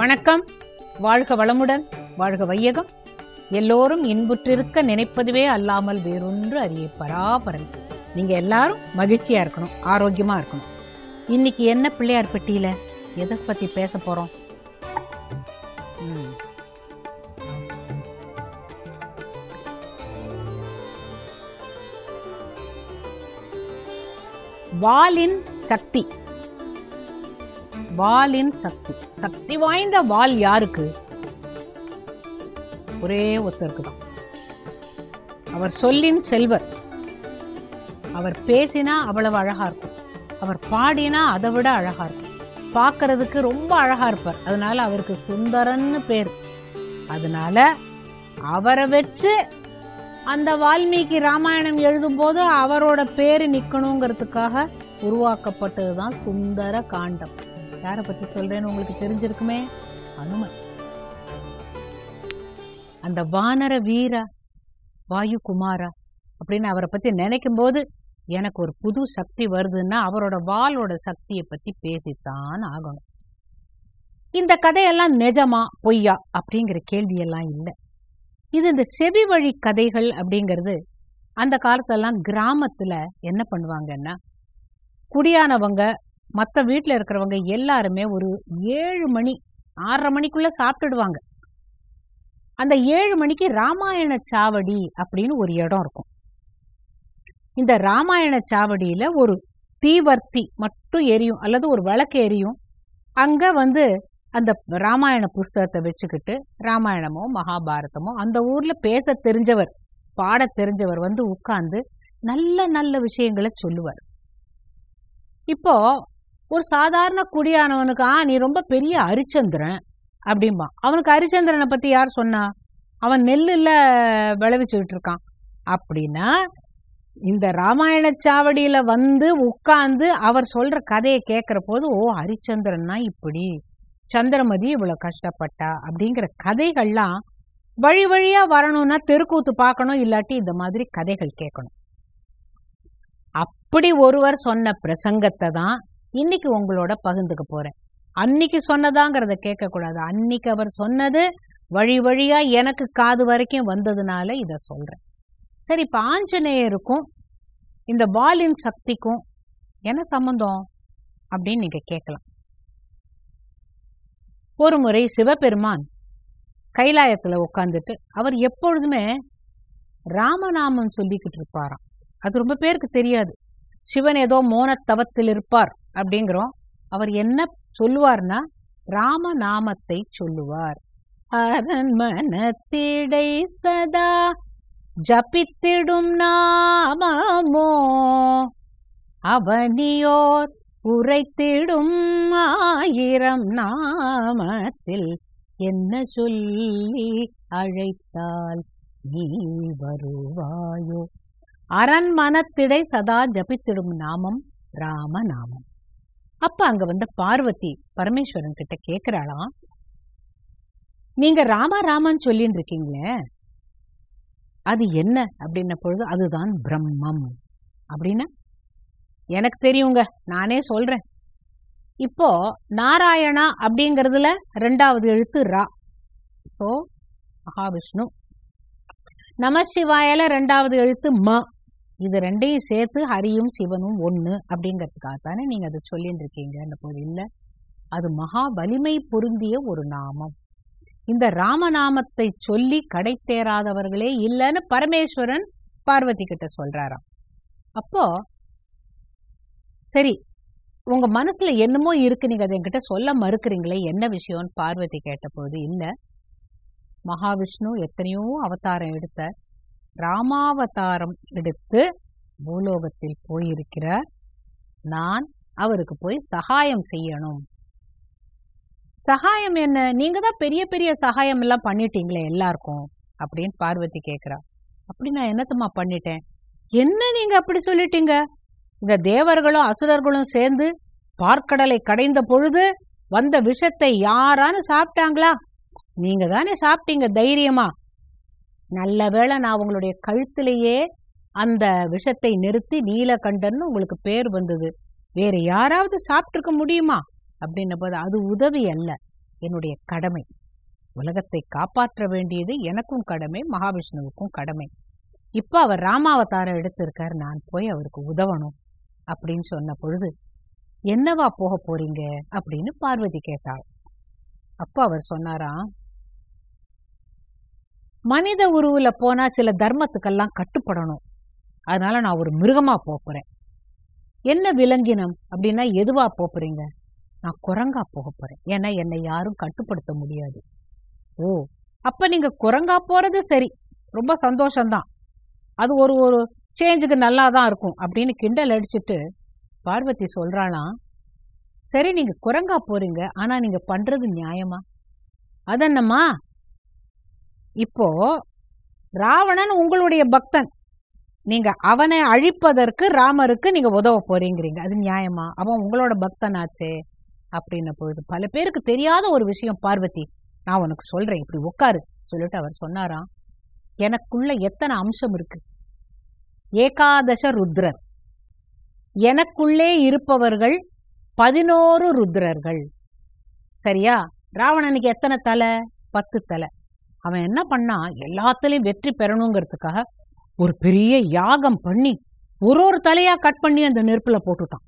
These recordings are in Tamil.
வணக்கம் வாழ்க வளமுடன் வாழ்க வையகம் எல்லோரும் இன்புற்றிருக்க நினைப்பதுவே அல்லாமல் வேறொன்று அறிய பராபரம் நீங்க எல்லாரும் மகிழ்ச்சியா இருக்கணும் ஆரோக்கியமா இருக்கணும் இன்னைக்கு என்ன பிள்ளையார் பெட்டியில எதை பத்தி பேச போறோம் வாலின் சக்தி வாலின் சக்தி சக்தி வாய்ந்த வால் யாருக்கு ஒரே ஒருத்தருக்கு தான் அவர் சொல்லின் செல்வர் அவர் பேசினா அவ்வளவு அழகா இருக்கும் அவர் பாடினா அதை விட அழகா இருக்கும் பார்க்கறதுக்கு ரொம்ப அழகா இருப்பார் அதனால அவருக்கு சுந்தரன்னு பேர் அதனால அவரை வச்சு அந்த வால்மீகி ராமாயணம் எழுதும்போது அவரோட பேர் நிற்கணுங்கிறதுக்காக உருவாக்கப்பட்டதுதான் சுந்தர காண்டம் யாரை பற்றி சொல்கிறேன்னு உங்களுக்கு தெரிஞ்சிருக்குமே அனுமன் அந்த வானர வீரா வாயு குமாரா அப்படின்னு அவரை பற்றி நினைக்கும் போது எனக்கு ஒரு புது சக்தி வருதுன்னா அவரோட வாளோட சக்தியை பற்றி பேசித்தான் ஆகணும் இந்த கதையெல்லாம் நிஜமா பொய்யா அப்படிங்கிற கேள்வியெல்லாம் இல்லை இது இந்த செவி வழி கதைகள் அப்படிங்கிறது அந்த காலத்துலலாம் கிராமத்தில் என்ன பண்ணுவாங்கன்னா குடியானவங்க மற்ற வீட்டில் இருக்கிறவங்க எல்லாருமே ஒரு ஏழு மணி ஆறரை மணிக்குள்ளே சாப்பிட்டுடுவாங்க அந்த ஏழு மணிக்கு ராமாயண சாவடி அப்படின்னு ஒரு இடம் இருக்கும் இந்த ராமாயண சாவடியில் ஒரு தீவர்த்தி மட்டும் எரியும் அல்லது ஒரு விளக்கு எரியும் அங்கே வந்து அந்த ராமாயண புஸ்தகத்தை வச்சுக்கிட்டு ராமாயணமோ மகாபாரதமோ அந்த ஊரில் பேச தெரிஞ்சவர் பாட தெரிஞ்சவர் வந்து உட்கார்ந்து நல்ல நல்ல விஷயங்களை சொல்லுவார் இப்போ ஒரு சாதாரண குடியானவனுக்கு ஆ நீ ரொம்ப பெரிய அரிச்சந்திரன் அப்படிம்பான் அவனுக்கு அரிச்சந்திரனை பற்றி யார் சொன்னா அவன் நெல்லில் விளைவிச்சுக்கிட்டு இருக்கான் அப்படின்னா இந்த ராமாயண சாவடியில் வந்து உட்கார்ந்து அவர் சொல்கிற கதையை கேட்குற போது ஓ ஹரிச்சந்திரன்னா இப்படி சந்திரமதி இவ்வளோ கஷ்டப்பட்டா அப்படிங்கிற கதைகள்லாம் வழி வழியாக வரணும்னா தெருக்கூத்து பார்க்கணும் இல்லாட்டி இந்த மாதிரி கதைகள் கேட்கணும் அப்படி ஒருவர் சொன்ன பிரசங்கத்தை தான் இன்னைக்கு உங்களோட பகிர்ந்துக்க போறேன் அன்னைக்கு சொன்னதாங்கிறத கேட்கக்கூடாது அன்னைக்கு அவர் சொன்னது வழி வழியா எனக்கு காது வரைக்கும் வந்ததுனால இத சொல்றேன் சரி இப்போ ஆஞ்சநேயருக்கும் இந்த வாலின் சக்திக்கும் என்ன சம்பந்தம் அப்படின்னு நீங்க கேட்கலாம் ஒரு முறை சிவபெருமான் கைலாயத்துல உட்காந்துட்டு அவர் எப்பொழுதுமே ராமநாமம் சொல்லிக்கிட்டு இருப்பாராம் அது ரொம்ப பேருக்கு தெரியாது சிவன் ஏதோ மோனத்தவத்தில் இருப்பார் அப்படிங்கிறோம் அவர் என்ன சொல்லுவார்னா ராமநாமத்தை சொல்லுவார் அதன் மனத்திடை சதா ஜபித்திடும் நாமமோ அவனியோர் உரைத்திடும் ஆயிரம் நாமத்தில் என்ன சொல்லி அழைத்தால் நீ வருவாயோ அரண்மனத்திடை சதா ஜபித்திடும் நாமம் ராமநாமம் அப்ப அங்க வந்த பார்வதி பரமேஸ்வரன் கிட்ட கேக்குறாளாம் நீங்க ராமா ராமான்னு சொல்லின்னு இருக்கீங்களே அது என்ன அப்படின்ன பொழுது அதுதான் பிரம்மம் அப்படின்னா எனக்கு தெரியுங்க நானே சொல்றேன் இப்போ நாராயணா அப்படிங்கிறதுல ரெண்டாவது எழுத்து ரா ஸோ மகாவிஷ்ணு நம சிவாயால ரெண்டாவது எழுத்து ம இது ரெண்டையும் சேர்த்து ஹரியும் சிவனும் ஒன்று அப்படிங்கிறதுக்காக தானே நீங்கள் அதை சொல்லிட்டு இருக்கீங்க அந்த போது இல்லை அது மகா வலிமை பொருந்திய ஒரு நாமம் இந்த ராமநாமத்தை சொல்லி கடை தேராதவர்களே இல்லைன்னு பரமேஸ்வரன் பார்வதி கிட்ட சொல்றாராம் அப்போ சரி உங்க மனசுல என்னமோ இருக்கு நீங்க அதை என்கிட்ட சொல்ல மறுக்கிறீங்களே என்ன விஷயம்னு பார்வதி கேட்டபோது இல்ல மகாவிஷ்ணு எத்தனையோ அவதாரம் எடுத்தார் ராமாவதாரம் எடுத்து பூலோகத்தில் போயிருக்கிறார் நான் அவருக்கு போய் சகாயம் செய்யணும் சகாயம் என்ன நீங்க தான் பெரிய பெரிய சகாயம் எல்லாம் பண்ணிட்டீங்களே எல்லாருக்கும் அப்படின்னு பார்வதி கேட்கிறா அப்படி நான் என்னத்தம்மா பண்ணிட்டேன் என்ன நீங்க அப்படி சொல்லிட்டீங்க இந்த தேவர்களும் அசுரர்களும் சேர்ந்து பார்க்கடலை கடைந்த பொழுது வந்த விஷத்தை யாரான்னு சாப்பிட்டாங்களா நீங்க தானே சாப்பிட்டீங்க தைரியமா நல்ல வேளை நான் உங்களுடைய கழுத்திலேயே அந்த விஷத்தை நிறுத்தி நீலகண்டன்னு உங்களுக்கு பேர் வந்தது வேற யாராவது சாப்பிட்டுருக்க முடியுமா அப்படின்ன போது அது உதவி அல்ல என்னுடைய கடமை உலகத்தை காப்பாற்ற வேண்டியது எனக்கும் கடமை மகாவிஷ்ணுவுக்கும் கடமை இப்போ அவர் ராமாவதாரம் எடுத்திருக்கார் நான் போய் அவருக்கு உதவணும் அப்படின்னு சொன்ன பொழுது என்னவா போக போறீங்க அப்படின்னு பார்வதி கேட்டாள் அப்போ அவர் சொன்னாராம் மனித உருவில் போனால் சில தர்மத்துக்கெல்லாம் கட்டுப்படணும் அதனால நான் ஒரு மிருகமாக போகிறேன் என்ன விலங்கினம் அப்படின்னா எதுவாக போகிறீங்க நான் குரங்கா போக போகிறேன் ஏன்னா என்னை யாரும் கட்டுப்படுத்த முடியாது ஓ அப்போ நீங்கள் குரங்கா போகிறது சரி ரொம்ப சந்தோஷம்தான் அது ஒரு ஒரு சேஞ்சுக்கு நல்லா தான் இருக்கும் அப்படின்னு கிண்டல் அடிச்சுட்டு பார்வதி சொல்கிறாளாம் சரி நீங்கள் குரங்கா போகிறீங்க ஆனால் நீங்கள் பண்ணுறது நியாயமா அதென்னம்மா இப்போ ராவணன் உங்களுடைய பக்தன் நீங்க அவனை அழிப்பதற்கு ராமருக்கு நீங்க உதவ போறீங்கிறீங்க அது நியாயமா அவன் உங்களோட பக்தன் ஆச்சே அப்படின்ன பொழுது பல பேருக்கு தெரியாத ஒரு விஷயம் பார்வதி நான் உனக்கு சொல்றேன் இப்படி உட்காரு சொல்லிட்டு அவர் சொன்னாராம் எனக்குள்ள எத்தனை அம்சம் இருக்கு ஏகாதச ருத்ரர் எனக்குள்ளே இருப்பவர்கள் பதினோரு ருத்ரர்கள் சரியா ராவணனுக்கு எத்தனை தலை பத்து தலை அவன் என்ன பண்ணா எல்லாத்துலேயும் வெற்றி பெறணுங்கிறதுக்காக ஒரு பெரிய யாகம் பண்ணி ஒரு ஒரு தலையா கட் பண்ணி அந்த நெருப்புல போட்டுட்டான்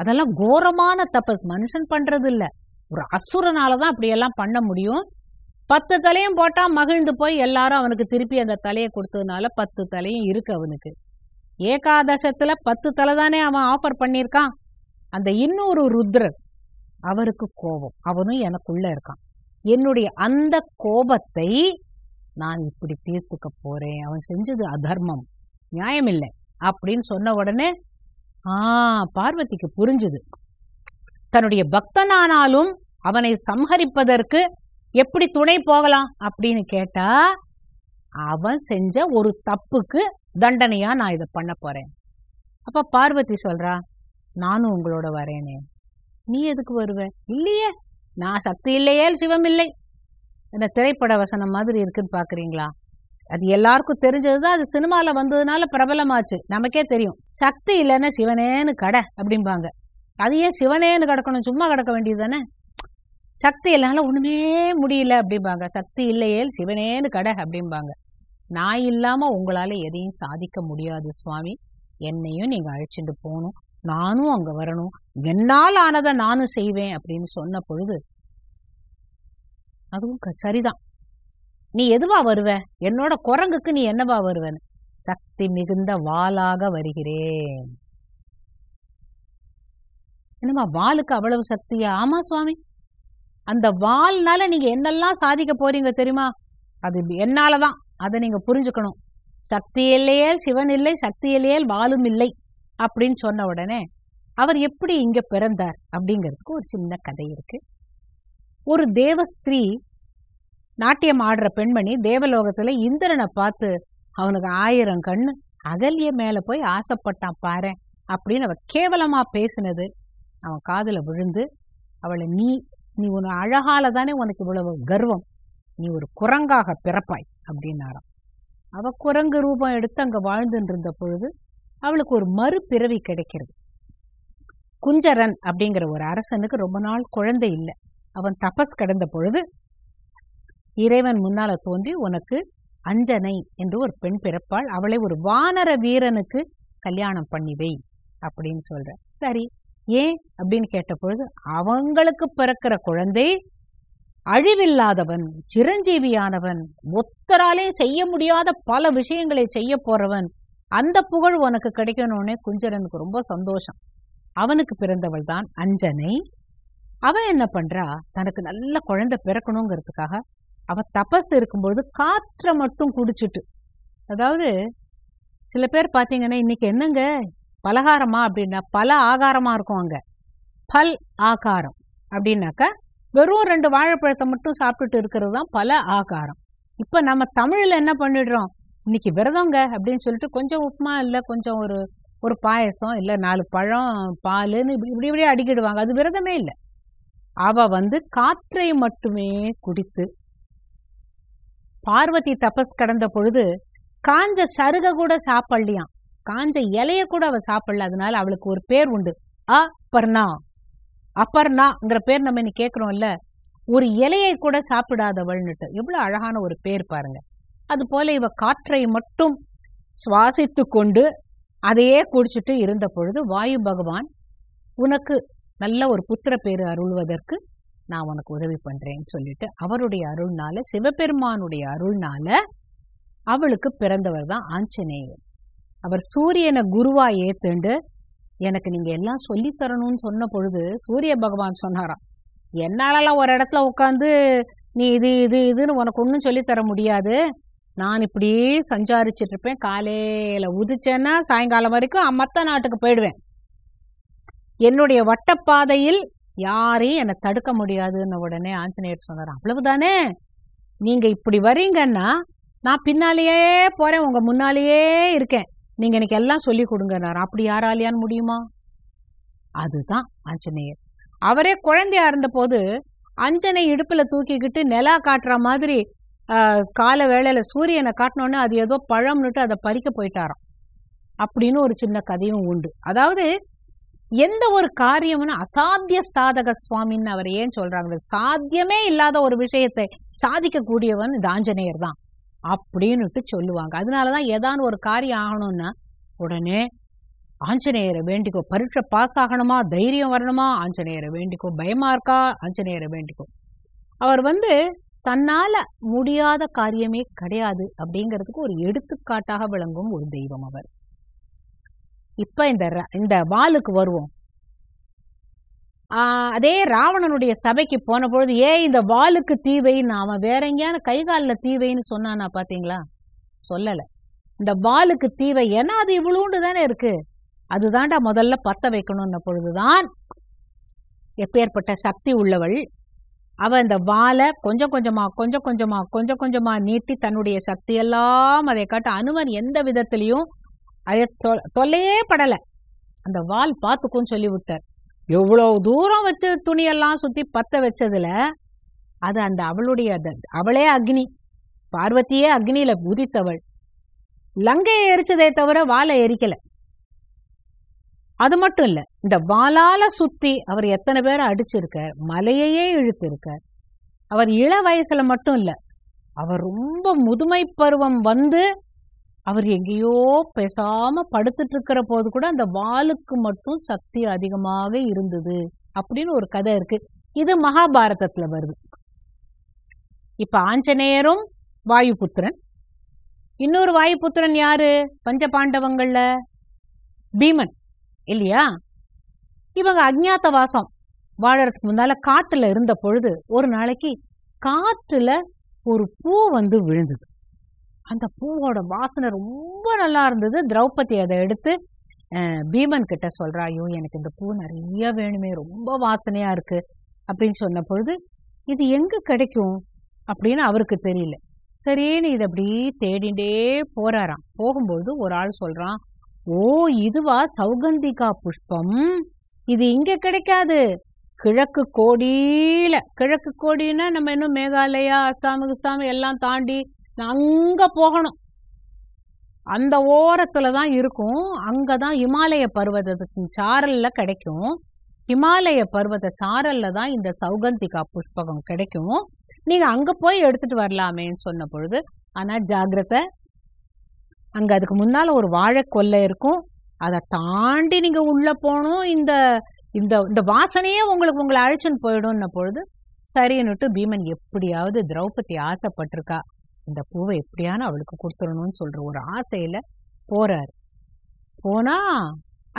அதெல்லாம் கோரமான தபஸ் மனுஷன் பண்றது இல்ல ஒரு அசுரனால தான் அப்படியெல்லாம் பண்ண முடியும் பத்து தலையும் போட்டா மகிழ்ந்து போய் எல்லாரும் அவனுக்கு திருப்பி அந்த தலையை கொடுத்ததுனால பத்து தலையும் இருக்கு அவனுக்கு ஏகாதசத்துல பத்து தலை தானே அவன் ஆஃபர் பண்ணியிருக்கான் அந்த இன்னொரு ருத்ரர் அவருக்கு கோபம் அவனும் எனக்குள்ள இருக்கான் என்னுடைய அந்த கோபத்தை நான் இப்படி தீர்த்துக்க போறேன் அவன் செஞ்சது அதர்மம் நியாயம் இல்லை அப்படின்னு சொன்ன உடனே ஆ பார்வதிக்கு புரிஞ்சுது தன்னுடைய பக்தனானாலும் அவனை சம்ஹரிப்பதற்கு எப்படி துணை போகலாம் அப்படின்னு கேட்டா அவன் செஞ்ச ஒரு தப்புக்கு தண்டனையா நான் இதை பண்ண போறேன் அப்ப பார்வதி சொல்றா நானும் உங்களோட வரேனே நீ எதுக்கு வருவ இல்லையே நான் சக்தி இல்லையே சிவம் இல்லை என்ன திரைப்பட வசனம் மாதிரி இருக்குன்னு பார்க்குறீங்களா அது எல்லாருக்கும் தெரிஞ்சது தான் அது சினிமாவில் வந்ததுனால பிரபலமாச்சு நமக்கே தெரியும் சக்தி இல்லைன்னா சிவனேன்னு கடை அப்படிம்பாங்க அது ஏன் சிவனேன்னு கிடக்கணும் சும்மா கிடக்க வேண்டியது தானே சக்தி இல்லைனால ஒன்றுமே முடியல அப்படிம்பாங்க சக்தி இல்லையே சிவனேன்னு கடை அப்படிம்பாங்க நான் இல்லாமல் உங்களால் எதையும் சாதிக்க முடியாது சுவாமி என்னையும் நீங்கள் அழைச்சிட்டு போகணும் நானும் அங்க வரணும் என்னால் ஆனதை நானும் செய்வேன் அப்படின்னு சொன்ன பொழுது அதுவும் சரிதான் நீ எதுவா வருவ என்னோட குரங்குக்கு நீ என்னவா வருவனு சக்தி மிகுந்த வாளாக வருகிறேன் என்னமா வாளுக்கு அவ்வளவு சக்தியா ஆமா சுவாமி அந்த வாழ்னால நீங்க என்னெல்லாம் சாதிக்க போறீங்க தெரியுமா அது என்னாலதான் அதை நீங்க புரிஞ்சுக்கணும் சக்தியிலேயே சிவன் இல்லை சக்தியிலேயே வாலும் இல்லை அப்படின்னு சொன்ன உடனே அவர் எப்படி இங்க பிறந்தார் அப்படிங்கிறதுக்கு ஒரு சின்ன கதை இருக்கு ஒரு தேவ ஸ்திரீ நாட்டியம் ஆடுற பெண்மணி தேவலோகத்துல இந்திரனை பார்த்து அவனுக்கு ஆயிரம் கண்ணு அகல்ய மேல போய் ஆசைப்பட்டான் பாரு அப்படின்னு அவ கேவலமா பேசினது அவன் காதுல விழுந்து அவளை நீ நீ உன் அழகால தானே உனக்கு இவ்வளவு கர்வம் நீ ஒரு குரங்காக பிறப்பாய் அப்படின்னாராம் அவ குரங்கு ரூபம் எடுத்து அங்க வாழ்ந்துட்டு இருந்த பொழுது அவளுக்கு ஒரு மறுபிறவி கிடைக்கிறது குஞ்சரன் அப்படிங்கிற ஒரு அரசனுக்கு ரொம்ப நாள் குழந்தை இல்லை அவன் தபஸ் கடந்த பொழுது இறைவன் முன்னால தோன்றி உனக்கு அஞ்சனை என்று ஒரு பெண் பிறப்பாள் அவளை ஒரு வானர வீரனுக்கு கல்யாணம் பண்ணி வை அப்படின்னு சொல்ற சரி ஏன் அப்படின்னு கேட்ட பொழுது அவங்களுக்கு பிறக்கிற குழந்தை அழிவில்லாதவன் சிரஞ்சீவியானவன் ஒத்தராலே செய்ய முடியாத பல விஷயங்களை செய்ய போறவன் அந்த புகழ் உனக்கு கிடைக்கணும்னே குஞ்சரனுக்கு ரொம்ப சந்தோஷம் அவனுக்கு பிறந்தவள் தான் அஞ்சனை அவன் என்ன பண்றா தனக்கு நல்ல குழந்தை பிறக்கணுங்கிறதுக்காக அவ தபஸ் இருக்கும்பொழுது காற்றை மட்டும் குடிச்சிட்டு அதாவது சில பேர் பார்த்தீங்கன்னா இன்னைக்கு என்னங்க பலகாரமா அப்படின்னா பல ஆகாரமா இருக்கும் அங்க பல் ஆகாரம் அப்படின்னாக்கா வெறும் ரெண்டு வாழைப்பழத்தை மட்டும் சாப்பிட்டுட்டு இருக்கிறது தான் பல ஆகாரம் இப்ப நம்ம தமிழில் என்ன பண்ணிடுறோம் இன்னைக்கு விரதங்க அப்படின்னு சொல்லிட்டு கொஞ்சம் உப்புமா இல்லை கொஞ்சம் ஒரு ஒரு பாயசம் இல்லை நாலு பழம் பாலுன்னு இப்படி இப்படி இப்படியே அடிக்கிடுவாங்க அது விரதமே இல்லை அவ வந்து காற்றை மட்டுமே குடித்து பார்வதி தபஸ் கடந்த பொழுது காஞ்ச சருக கூட சாப்பிடலையாம் காஞ்ச இலைய கூட அவ சாப்பிடல அதனால அவளுக்கு ஒரு பேர் உண்டு அப்பர்ணா அப்பர்ணாங்கிற பேர் நம்ம இன்னைக்கு கேட்கிறோம்ல ஒரு இலையை கூட சாப்பிடாதவள்னுட்டு எவ்வளவு அழகான ஒரு பேர் பாருங்க அதுபோல இவ காற்றை மட்டும் சுவாசித்து கொண்டு அதையே குடிச்சிட்டு இருந்த பொழுது வாயு பகவான் உனக்கு நல்ல ஒரு புத்திர பேரு அருள்வதற்கு நான் உனக்கு உதவி பண்றேன்னு சொல்லிட்டு அவருடைய அருள்னால சிவபெருமானுடைய அருள்னால அவளுக்கு பிறந்தவர் தான் ஆஞ்சநேயர் அவர் சூரியனை குருவா ஏத்துண்டு எனக்கு நீங்க எல்லாம் சொல்லி தரணும்னு சொன்ன பொழுது சூரிய பகவான் சொன்னாராம் என்னாலலாம் ஒரு இடத்துல உட்காந்து நீ இது இது இதுன்னு உனக்கு ஒன்றும் சொல்லித்தர முடியாது நான் இப்படியே சஞ்சாரிச்சிட்டு இருப்பேன் காலையில் உதிச்சேன்னா சாயங்காலம் வரைக்கும் அம்மத்த நாட்டுக்கு போயிடுவேன் என்னுடைய வட்டப்பாதையில் யாரையும் என்னை தடுக்க முடியாதுன்னு உடனே ஆஞ்சநேயர் சொன்னார் அவ்வளவுதானே நீங்க இப்படி வரீங்கன்னா நான் பின்னாலேயே போறேன் உங்க முன்னாலேயே இருக்கேன் நீங்க எனக்கு எல்லாம் சொல்லி கொடுங்கனார் அப்படி யாராலையான்னு முடியுமா அதுதான் ஆஞ்சநேயர் அவரே குழந்தையா இருந்த போது அஞ்சனை இடுப்புல தூக்கிக்கிட்டு நிலா காட்டுற மாதிரி கால வேளையில் சூரியனை காட்டினோன்னே அது ஏதோ பழம்னுட்டு அதை பறிக்க போயிட்டாராம் அப்படின்னு ஒரு சின்ன கதையும் உண்டு அதாவது எந்த ஒரு காரியம்னு அசாத்திய சாதக சுவாமின்னு அவர் ஏன் சொல்றாங்க சாத்தியமே இல்லாத ஒரு விஷயத்தை சாதிக்கக்கூடியவன் இந்த ஆஞ்சநேயர் தான் அப்படின்னுட்டு சொல்லுவாங்க அதனாலதான் ஏதான் ஒரு காரியம் ஆகணும்னா உடனே ஆஞ்சநேயரை வேண்டிக்கோ பரீட்சை பாஸ் ஆகணுமா தைரியம் வரணுமா ஆஞ்சநேயரை வேண்டிக்கோ பயமா இருக்கா ஆஞ்சநேயரை வேண்டிக்கோ அவர் வந்து தன்னால முடியாத காரியமே கிடையாது அப்படிங்கிறதுக்கு ஒரு எடுத்துக்காட்டாக விளங்கும் ஒரு தெய்வம் அவர் இப்ப இந்த இந்த வாளுக்கு வருவோம் அதே ராவணனுடைய சபைக்கு போன பொழுது ஏன் இந்த வாளுக்கு தீவை நாம வேற எங்கேயான கை தீவைன்னு சொன்னானா பாத்தீங்களா சொல்லல இந்த வாளுக்கு தீவை ஏன்னா அது இவ்வளவுண்டு தானே இருக்கு அதுதான்டா முதல்ல பத்த வைக்கணும்ன பொழுதுதான் எப்பேற்பட்ட சக்தி உள்ளவள் அவ அந்த வாலை கொஞ்சம் கொஞ்சமா கொஞ்சம் கொஞ்சமா கொஞ்சம் கொஞ்சமா நீட்டி தன்னுடைய சக்தியெல்லாம் அதை காட்ட அனுமன் எந்த விதத்திலையும் தொல்லையே படல அந்த வால் சொல்லி விட்டார் எவ்வளவு தூரம் வச்சு துணியெல்லாம் சுத்தி பத்த வச்சதுல அது அந்த அவளுடைய அவளே அக்னி பார்வதியே அக்னியில உதித்தவள் லங்கையை எரிச்சதே தவிர வாழை எரிக்கல அது மட்டும் இல்லை இந்த வாளால சுத்தி அவர் எத்தனை பேரை அடிச்சிருக்கார் மலையையே இழுத்திருக்கார் அவர் இள வயசுல மட்டும் இல்லை அவர் ரொம்ப முதுமை பருவம் வந்து அவர் எங்கேயோ பேசாம படுத்துட்டு இருக்கிற போது கூட அந்த வாளுக்கு மட்டும் சக்தி அதிகமாக இருந்தது அப்படின்னு ஒரு கதை இருக்கு இது மகாபாரதத்துல வருது இப்ப ஆஞ்சநேயரும் வாயு புத்திரன் இன்னொரு வாயு புத்திரன் யாரு பஞ்ச பாண்டவங்கள்ல பீமன் இல்லையா இவங்க வாசம் வாழறதுக்கு முன்னால காட்டுல இருந்த பொழுது ஒரு நாளைக்கு காட்டுல ஒரு பூ வந்து விழுந்தது அந்த பூவோட வாசனை ரொம்ப நல்லா இருந்தது திரௌபதி அதை எடுத்து பீமன் கிட்ட சொல்றா ஐயோ எனக்கு இந்த பூ நிறைய வேணுமே ரொம்ப வாசனையா இருக்கு அப்படின்னு சொன்ன பொழுது இது எங்க கிடைக்கும் அப்படின்னு அவருக்கு தெரியல சரின்னு இது அப்படி தேடிண்டே போறாராம் போகும்பொழுது ஒரு ஆள் சொல்றான் ஓ இதுவா சௌகந்திகா புஷ்பம் இது இங்க கிடைக்காது கிழக்கு கோடியில கிழக்கு கோடின்னா நம்ம இன்னும் மேகாலயா அஸ்ஸாம் கிசாம் எல்லாம் தாண்டி அங்க போகணும் அந்த ஓரத்துல தான் இருக்கும் அங்கதான் இமாலய பருவதற்கு சாரல்ல கிடைக்கும் இமாலய பருவத சாரல்ல தான் இந்த சௌகந்திகா புஷ்பகம் கிடைக்கும் நீங்க அங்க போய் எடுத்துட்டு வரலாமேன்னு சொன்ன பொழுது ஆனா ஜாகிரத அங்கே அதுக்கு முன்னால் ஒரு வாழை கொல்லை இருக்கும் அதை தாண்டி நீங்கள் உள்ளே போனோம் இந்த இந்த இந்த வாசனையே உங்களுக்கு உங்களை அழைச்சுன்னு போயிடும்ன பொழுது சரின்னுட்டு பீமன் எப்படியாவது திரௌபதி ஆசைப்பட்டிருக்கா இந்த பூவை எப்படியான அவளுக்கு கொடுத்துடணும்னு சொல்கிற ஒரு ஆசையில் போகிறார் போனால்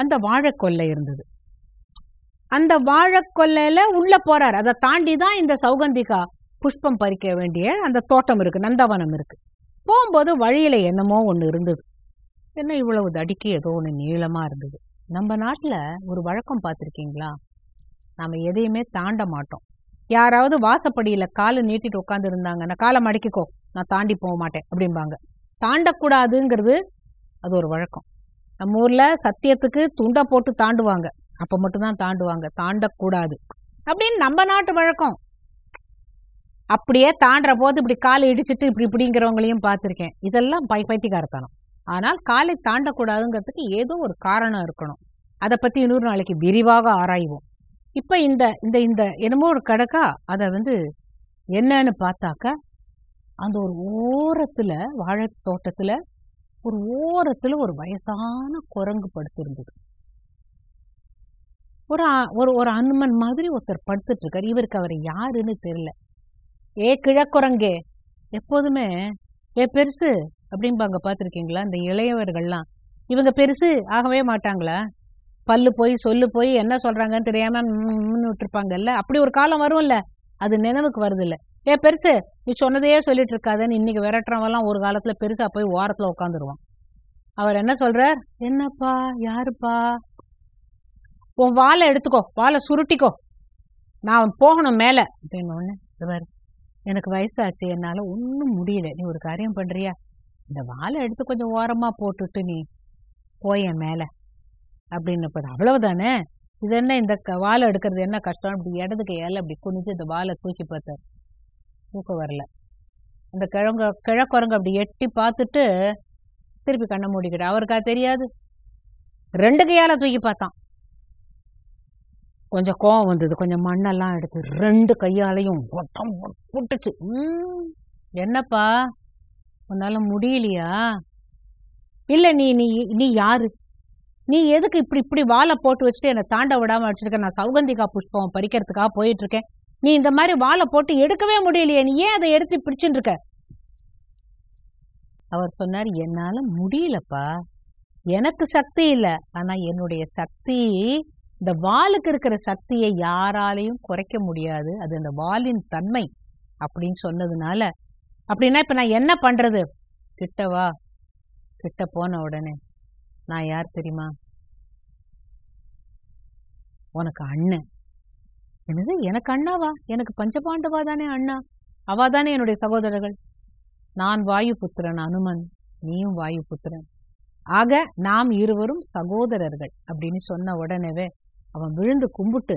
அந்த வாழைக்கொல்லை இருந்தது அந்த வாழைக்கொல்லையில் உள்ள போகிறார் அதை தாண்டி தான் இந்த சௌகந்திகா புஷ்பம் பறிக்க வேண்டிய அந்த தோட்டம் இருக்குது நந்தவனம் இருக்குது போகும்போது வழியில என்னமோ ஒன்று இருந்தது என்ன இவ்வளவு தடிக்கு ஏதோ ஒன்று நீளமா இருந்தது நம்ம நாட்டில் ஒரு வழக்கம் பார்த்துருக்கீங்களா நாம எதையுமே தாண்ட மாட்டோம் யாராவது வாசப்படியில் காலு நீட்டிட்டு உட்காந்து இருந்தாங்கன்னா காலை மடக்கிக்கோ நான் தாண்டி போக மாட்டேன் அப்படிம்பாங்க தாண்டக்கூடாதுங்கிறது அது ஒரு வழக்கம் நம்ம ஊர்ல சத்தியத்துக்கு துண்டை போட்டு தாண்டுவாங்க அப்போ மட்டும்தான் தாண்டுவாங்க தாண்டக்கூடாது அப்படின்னு நம்ம நாட்டு வழக்கம் அப்படியே தாண்டுற போது இப்படி காலை இடிச்சிட்டு இப்படி இப்படிங்கிறவங்களையும் பார்த்துருக்கேன் இதெல்லாம் பை பைத்திகாரத்தனம் ஆனால் காலை தாண்டக்கூடாதுங்கிறதுக்கு ஏதோ ஒரு காரணம் இருக்கணும் அதை பற்றி இன்னொரு நாளைக்கு விரிவாக ஆராய்வோம் இப்போ இந்த இந்த இந்த என்னமோ ஒரு கடக்கா அதை வந்து என்னன்னு பார்த்தாக்க அந்த ஒரு ஓரத்தில் வாழை தோட்டத்தில் ஒரு ஓரத்தில் ஒரு வயசான குரங்கு படுத்திருந்தது ஒரு ஒரு ஒரு அனுமன் மாதிரி ஒருத்தர் படுத்துட்டு இருக்கார் இவருக்கு அவரை யாருன்னு தெரியல ஏ கிழக்குரங்கே எப்போதுமே ஏ பெருசு அப்படிம்பாங்க பார்த்துருக்கீங்களா இந்த இளையவர்கள்லாம் இவங்க பெருசு ஆகவே மாட்டாங்களா பல்லு போய் சொல்லு போய் என்ன சொல்கிறாங்கன்னு தெரியாமல் விட்டுருப்பாங்கல்ல அப்படி ஒரு காலம் வரும்ல அது நினைவுக்கு வருதில்ல ஏ பெருசு நீ சொன்னதையே சொல்லிட்டு இருக்காதுன்னு இன்னைக்கு விரட்டுறவெல்லாம் ஒரு காலத்தில் பெருசாக போய் ஓரத்துல உட்காந்துருவான் அவர் என்ன சொல்கிறார் என்னப்பா யாருப்பா உன் வாழை எடுத்துக்கோ வாழை சுருட்டிக்கோ நான் போகணும் மேலே அப்படின்னு ஒன்று எனக்கு வயசாச்சு என்னால் ஒன்றும் முடியல நீ ஒரு காரியம் பண்ணுறியா இந்த வாழை எடுத்து கொஞ்சம் ஓரமாக போட்டுட்டு நீ போயேன் மேலே அப்படின்னப்ப அவ்வளவுதானே இது என்ன இந்த வாழை எடுக்கிறது என்ன கஷ்டம் அப்படி இடது கையால் அப்படி குனிஞ்சு இந்த வாழை தூக்கி பார்த்தார் தூக்க வரல அந்த கிழங்க கிழக்குரங்கு அப்படி எட்டி பார்த்துட்டு திருப்பி கண்ணை மூடிக்கிட்டு அவருக்கா தெரியாது ரெண்டு கையால் தூக்கி பார்த்தான் கொஞ்சம் கோவம் வந்தது கொஞ்சம் மண்ணெல்லாம் எடுத்து ரெண்டு கையாலையும் ஒட்டம் புட்டுச்சு என்னப்பா உன்னால முடியலையா இல்லை நீ நீ நீ யாரு நீ எதுக்கு இப்படி இப்படி வாழை போட்டு வச்சுட்டு என்னை தாண்ட விடாம வச்சிருக்க நான் சௌகந்திகா புஷ்பம் பறிக்கிறதுக்காக போயிட்டு இருக்கேன் நீ இந்த மாதிரி வாழை போட்டு எடுக்கவே முடியலையே நீ ஏன் அதை எடுத்து பிடிச்சுட்டு இருக்க அவர் சொன்னார் என்னால முடியலப்பா எனக்கு சக்தி இல்லை ஆனா என்னுடைய சக்தி இந்த வாலுக்கு இருக்கிற சக்தியை யாராலையும் குறைக்க முடியாது அது அந்த வாலின் தன்மை அப்படின்னு சொன்னதுனால அப்படின்னா இப்ப நான் என்ன பண்றது கிட்டவா கிட்ட போன உடனே நான் யார் தெரியுமா உனக்கு அண்ணன் என்னது எனக்கு அண்ணாவா எனக்கு பஞ்சபாண்டவா தானே அண்ணா அவா தானே என்னுடைய சகோதரர்கள் நான் வாயு புத்திரன் அனுமன் நீயும் வாயு புத்திரன் ஆக நாம் இருவரும் சகோதரர்கள் அப்படின்னு சொன்ன உடனேவே அவன் விழுந்து கும்பிட்டு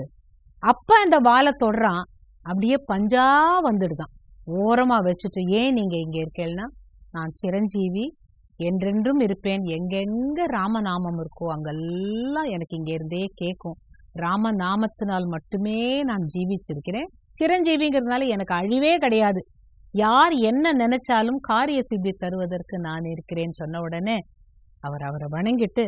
அப்ப அந்த வாழை தொடுறான் அப்படியே பஞ்சா வந்துடுதான் ஓரமா வச்சுட்டு ஏன் நீங்க இங்க இருக்கேன்னா நான் சிரஞ்சீவி என்றென்றும் இருப்பேன் எங்கெங்க ராமநாமம் இருக்கோ அங்கெல்லாம் எனக்கு இங்க இருந்தே கேட்கும் ராமநாமத்தினால் மட்டுமே நான் ஜீவிச்சிருக்கிறேன் சிரஞ்சீவிங்கிறதுனால எனக்கு அழிவே கிடையாது யார் என்ன நினைச்சாலும் காரிய சித்தி தருவதற்கு நான் இருக்கிறேன் சொன்ன உடனே அவர் அவரை வணங்கிட்டு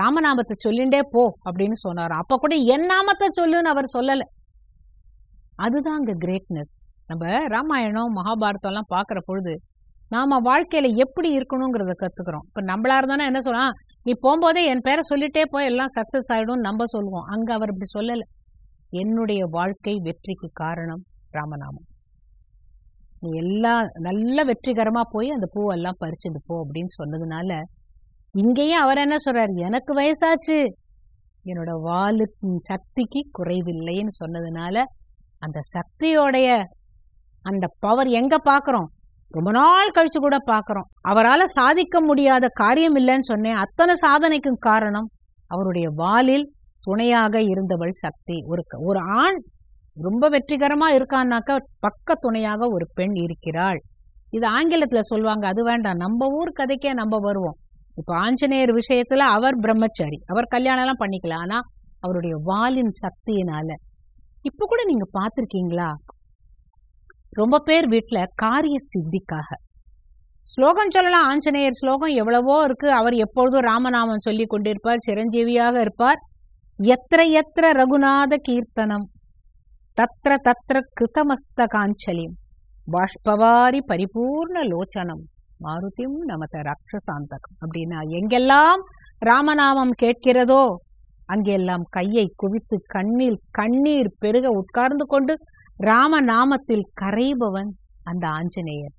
ராமநாமத்தை சொல்லிண்டே போ அப்படின்னு சொன்னாரு அப்ப கூட என் நாமத்தை சொல்லுன்னு அவர் சொல்லல அதுதான் அங்க கிரேட்னஸ் நம்ம ராமாயணம் மகாபாரதம் எல்லாம் பாக்குற பொழுது நாம வாழ்க்கையில எப்படி இருக்கணுங்கிறத கத்துக்கிறோம் இப்ப நம்மளா இருந்தானா என்ன சொல்லலாம் நீ போகும்போதே என் பேரை சொல்லிட்டே போய் எல்லாம் சக்சஸ் ஆயிடும் நம்ம சொல்லுவோம் அங்க அவர் இப்படி சொல்லல என்னுடைய வாழ்க்கை வெற்றிக்கு காரணம் ராமநாமம் நீ எல்லாம் நல்ல வெற்றிகரமா போய் அந்த பூவெல்லாம் பறிச்சுட்டு போ அப்படின்னு சொன்னதுனால இங்கேயும் அவர் என்ன சொல்றாரு எனக்கு வயசாச்சு என்னோட வாலுக்கு சக்திக்கு குறைவில்லைன்னு சொன்னதுனால அந்த சக்தியோடைய அந்த பவர் எங்க பாக்குறோம் ரொம்ப நாள் கழிச்சு கூட பாக்குறோம் அவரால் சாதிக்க முடியாத காரியம் இல்லைன்னு சொன்னேன் அத்தனை சாதனைக்கும் காரணம் அவருடைய வாலில் துணையாக இருந்தவள் சக்தி ஒரு ஒரு ஆண் ரொம்ப வெற்றிகரமா இருக்கான்னாக்க பக்க துணையாக ஒரு பெண் இருக்கிறாள் இது ஆங்கிலத்துல சொல்லுவாங்க அது வேண்டாம் நம்ம ஊர் கதைக்கே நம்ம வருவோம் இப்ப ஆஞ்சநேயர் விஷயத்துல அவர் பிரம்மச்சாரி அவர் கல்யாணம் எல்லாம் பண்ணிக்கலாம் ஆனா அவருடைய வாலின் சக்தியினால இப்ப கூட நீங்க பாத்திருக்கீங்களா ரொம்ப பேர் வீட்டுல காரிய சித்திக்காக ஸ்லோகம் சொல்லலாம் ஆஞ்சநேயர் ஸ்லோகம் எவ்வளவோ இருக்கு அவர் எப்பொழுதும் ராமநாமம் சொல்லி கொண்டிருப்பார் சிரஞ்சீவியாக இருப்பார் எத்திர எத்திர ரகுநாத கீர்த்தனம் தத்திர தத்திர காஞ்சலி பாஷ்பவாரி பரிபூர்ண லோச்சனம் மாருதியும் நமத ரக்ஷசாந்தகம் அப்படின்னா எங்கெல்லாம் ராமநாமம் கேட்கிறதோ அங்கெல்லாம் கையை குவித்து கண்ணில் கண்ணீர் பெருக உட்கார்ந்து கொண்டு ராமநாமத்தில் கரைபவன் அந்த ஆஞ்சநேயர்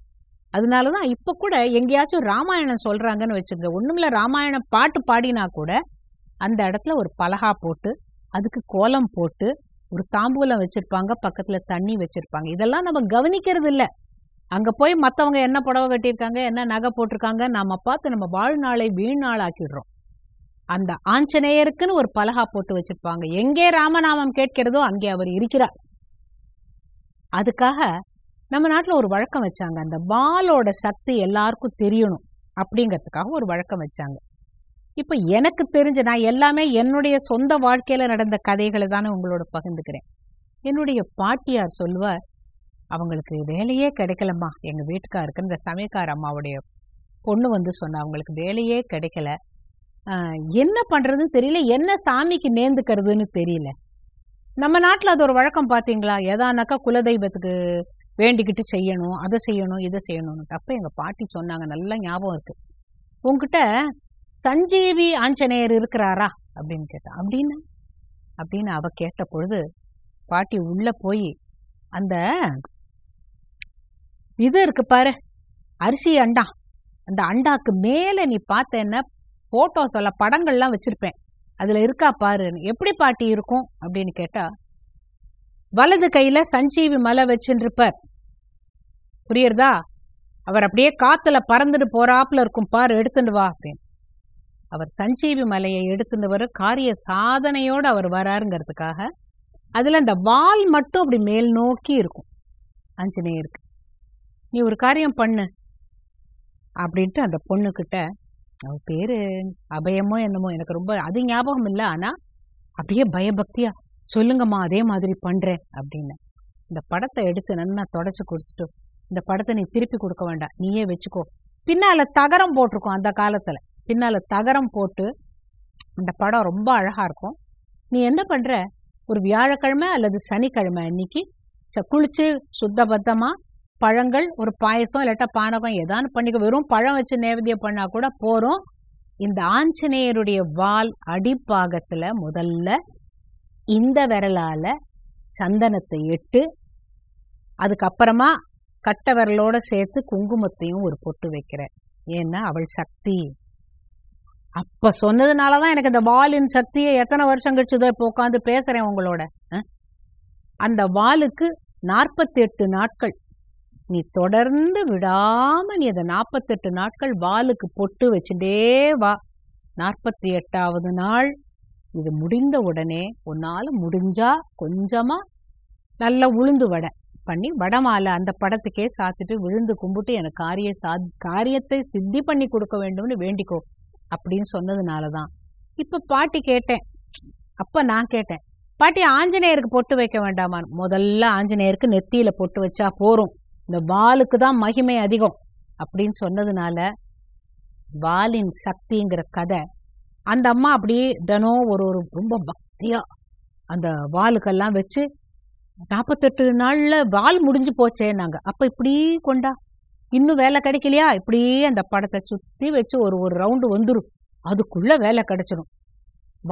அதனாலதான் இப்ப கூட எங்கேயாச்சும் ராமாயணம் சொல்றாங்கன்னு வச்சுங்க ஒண்ணுமில்ல ராமாயணம் பாட்டு பாடினா கூட அந்த இடத்துல ஒரு பலகா போட்டு அதுக்கு கோலம் போட்டு ஒரு தாம்பூலம் வச்சிருப்பாங்க பக்கத்துல தண்ணி வச்சிருப்பாங்க இதெல்லாம் நம்ம கவனிக்கிறது இல்லை அங்க போய் மத்தவங்க என்ன புடவை கட்டியிருக்காங்க என்ன நகை போட்டிருக்காங்க நாம பார்த்து நம்ம வாழ்நாளை வீழ்நாளாக்கிடுறோம் அந்த ஆஞ்சநேயருக்குன்னு ஒரு பலகா போட்டு வச்சிருப்பாங்க எங்கே ராமநாமம் கேட்கிறதோ அங்கே அவர் இருக்கிறார் அதுக்காக நம்ம நாட்டுல ஒரு வழக்கம் வச்சாங்க அந்த பாலோட சக்தி எல்லாருக்கும் தெரியணும் அப்படிங்கறதுக்காக ஒரு வழக்கம் வச்சாங்க இப்ப எனக்கு தெரிஞ்ச நான் எல்லாமே என்னுடைய சொந்த வாழ்க்கையில நடந்த கதைகளை தானே உங்களோட பகிர்ந்துக்கிறேன் என்னுடைய பாட்டியார் சொல்வார் அவங்களுக்கு வேலையே கிடைக்கலம்மா எங்க வீட்டுக்காருக்குன்ற இந்த சமயக்கார அம்மாவுடைய பொண்ணு வந்து சொன்ன அவங்களுக்கு வேலையே கிடைக்கல என்ன பண்றதுன்னு தெரியல என்ன சாமிக்கு நேர்ந்துக்கிறதுன்னு தெரியல நம்ம நாட்டில் அது ஒரு வழக்கம் பார்த்தீங்களா எதானாக்கா குலதெய்வத்துக்கு வேண்டிக்கிட்டு செய்யணும் அதை செய்யணும் இதை செய்யணும்னு தப்ப எங்கள் பாட்டி சொன்னாங்க நல்லா ஞாபகம் இருக்கு உங்ககிட்ட சஞ்சீவி ஆஞ்சநேயர் இருக்கிறாரா அப்படின்னு கேட்டா அப்படின்னு அப்படின்னு அவ கேட்ட பொழுது பாட்டி உள்ள போய் அந்த இது இருக்கு பாரு அரிசி அண்டா அந்த அண்டாக்கு மேல நீ என்ன ஃபோட்டோஸ் எல்லாம் படங்கள்லாம் வச்சிருப்பேன் அதுல இருக்கா பாரு எப்படி பாட்டி இருக்கும் அப்படின்னு கேட்டா வலது கையில சஞ்சீவி மலை வச்சுருப்பார் புரியுறதா அவர் அப்படியே காத்துல பறந்துட்டு போறாப்புல இருக்கும் பாரு எடுத்துட்டு வா அப்படின்னு அவர் சஞ்சீவி மலையை எடுத்துட்டு வர காரிய சாதனையோடு அவர் வராருங்கிறதுக்காக அதில் அந்த வால் மட்டும் அப்படி மேல் நோக்கி இருக்கும் இருக்கு நீ ஒரு காரியம் பண்ணு அப்படின்ட்டு அந்த பொண்ணுக்கிட்ட அவ பேரு அபயமோ என்னமோ எனக்கு ரொம்ப அது ஞாபகம் இல்லை ஆனால் அப்படியே பயபக்தியா சொல்லுங்கம்மா அதே மாதிரி பண்ணுறேன் அப்படின்னு இந்த படத்தை எடுத்து நல்லா தொடச்சி கொடுத்துட்டு இந்த படத்தை நீ திருப்பி கொடுக்க வேண்டாம் நீயே வச்சுக்கோ பின்னால் தகரம் போட்டிருக்கோம் அந்த காலத்தில் பின்னால் தகரம் போட்டு அந்த படம் ரொம்ப அழகாக இருக்கும் நீ என்ன பண்ணுற ஒரு வியாழக்கிழமை அல்லது சனிக்கிழமை அன்னைக்கு குளிச்சு சுத்தபத்தமா பழங்கள் ஒரு பாயசம் இல்லாட்டா பானகம் ஏதான்னு பண்ணிக்க வெறும் பழம் வச்சு நேவேத்தியம் பண்ணா கூட போறோம் இந்த ஆஞ்சநேயருடைய வால் அடிப்பாகத்துல முதல்ல இந்த விரலால சந்தனத்தை எட்டு அதுக்கப்புறமா கட்ட விரலோட சேர்த்து குங்குமத்தையும் ஒரு பொட்டு வைக்கிறேன் ஏன்னா அவள் சக்தி அப்ப சொன்னதுனாலதான் எனக்கு இந்த வாலின் சக்தியை எத்தனை வருஷம் கழிச்சுதோ இப்போ உட்காந்து பேசுறேன் உங்களோட அந்த வாலுக்கு நாற்பத்தி எட்டு நாட்கள் நீ தொடர்ந்து விடாம நீ அதை நாற்பத்தெட்டு நாட்கள் வாலுக்கு பொட்டு வச்சுட்டே வா நாற்பத்தி எட்டாவது நாள் இது முடிந்த உடனே உன்னால முடிஞ்சா கொஞ்சமா நல்லா உளுந்து வடை பண்ணி வடமாலை அந்த படத்துக்கே சாத்திட்டு விழுந்து கும்பிட்டு எனக்கு காரிய சாத் காரியத்தை சித்தி பண்ணி கொடுக்க வேண்டும்னு வேண்டிக்கோ அப்படின்னு சொன்னதுனால தான் பாட்டி கேட்டேன் அப்ப நான் கேட்டேன் பாட்டி ஆஞ்சநேயருக்கு பொட்டு வைக்க வேண்டாமான் முதல்ல ஆஞ்சநேயருக்கு நெத்தியில பொட்டு வச்சா போறோம் இந்த வாலுக்கு தான் மகிமை அதிகம் அப்படின்னு சொன்னதுனால வாலின் சக்திங்கிற கதை அந்த அம்மா அப்படியே தினம் ஒரு ஒரு ரொம்ப பக்தியா அந்த வாலுக்கெல்லாம் வச்சு நாற்பத்தெட்டு நாள்ல வால் முடிஞ்சு போச்சே நாங்க அப்ப இப்படி கொண்டா இன்னும் வேலை கிடைக்கலையா இப்படியே அந்த படத்தை சுத்தி வச்சு ஒரு ஒரு ரவுண்டு வந்துடும் அதுக்குள்ள வேலை கிடைச்சிடும்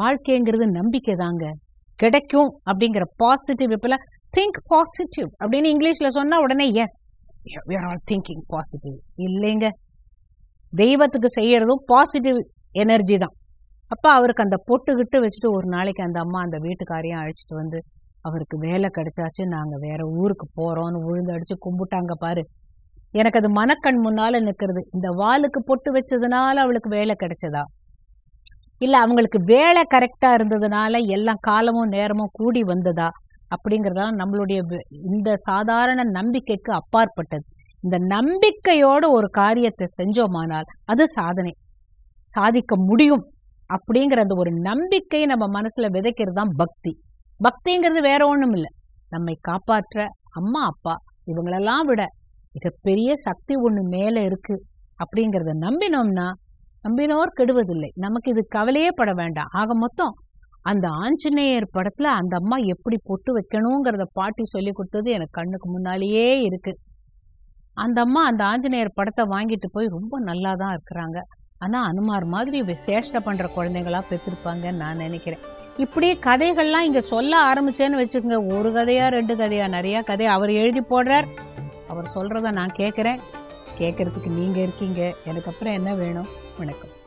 வாழ்க்கைங்கிறது நம்பிக்கை தாங்க கிடைக்கும் அப்படிங்கிற பாசிட்டிவ் இப்பெல்லாம் திங்க் பாசிட்டிவ் அப்படின்னு இங்கிலீஷ்ல சொன்னா உடனே எஸ் பாசிட்டிவ் இல்லைங்க தெய்வத்துக்கு செய்யறதும் பாசிட்டிவ் எனர்ஜி தான் அப்போ அவருக்கு அந்த பொட்டுக்கிட்டு வச்சுட்டு ஒரு நாளைக்கு அந்த அம்மா அந்த வீட்டுக்காரையும் அழைச்சிட்டு வந்து அவருக்கு வேலை கிடைச்சாச்சு நாங்கள் வேற ஊருக்கு உழுந்து அடிச்சு கும்பிட்டாங்க பாரு எனக்கு அது மனக்கண் முன்னால நிற்கிறது இந்த வாலுக்கு பொட்டு வச்சதுனால அவளுக்கு வேலை கிடைச்சதா இல்லை அவங்களுக்கு வேலை கரெக்டாக இருந்ததுனால எல்லாம் காலமும் நேரமும் கூடி வந்ததா அப்படிங்கிறதா நம்மளுடைய இந்த சாதாரண நம்பிக்கைக்கு அப்பாற்பட்டது இந்த நம்பிக்கையோட ஒரு காரியத்தை செஞ்சோமானால் அது சாதனை சாதிக்க முடியும் அப்படிங்கிற அந்த ஒரு நம்பிக்கையை நம்ம மனசுல விதைக்கிறது தான் பக்தி பக்திங்கிறது வேற ஒண்ணும் இல்லை நம்மை காப்பாற்ற அம்மா அப்பா இவங்களெல்லாம் விட மிகப்பெரிய சக்தி ஒண்ணு மேல இருக்கு அப்படிங்கிறத நம்பினோம்னா நம்பினோர் கெடுவதில்லை நமக்கு இது கவலையே பட வேண்டாம் ஆக மொத்தம் அந்த ஆஞ்சநேயர் படத்துல அந்த அம்மா எப்படி பொட்டு வைக்கணுங்கிறத பாட்டி சொல்லி கொடுத்தது எனக்கு கண்ணுக்கு முன்னாலேயே இருக்கு அந்த அம்மா அந்த ஆஞ்சநேயர் படத்தை வாங்கிட்டு போய் ரொம்ப நல்லா தான் இருக்கிறாங்க ஆனா அனுமார் மாதிரி சேஷ்டை பண்ற குழந்தைங்களா பெற்றிருப்பாங்கன்னு நான் நினைக்கிறேன் இப்படி கதைகள்லாம் இங்க சொல்ல ஆரம்பிச்சேன்னு வச்சுக்கோங்க ஒரு கதையா ரெண்டு கதையா நிறைய கதை அவர் எழுதி போடுறார் அவர் சொல்றத நான் கேட்குறேன் கேட்கறதுக்கு நீங்க இருக்கீங்க எனக்கு அப்புறம் என்ன வேணும் வணக்கம்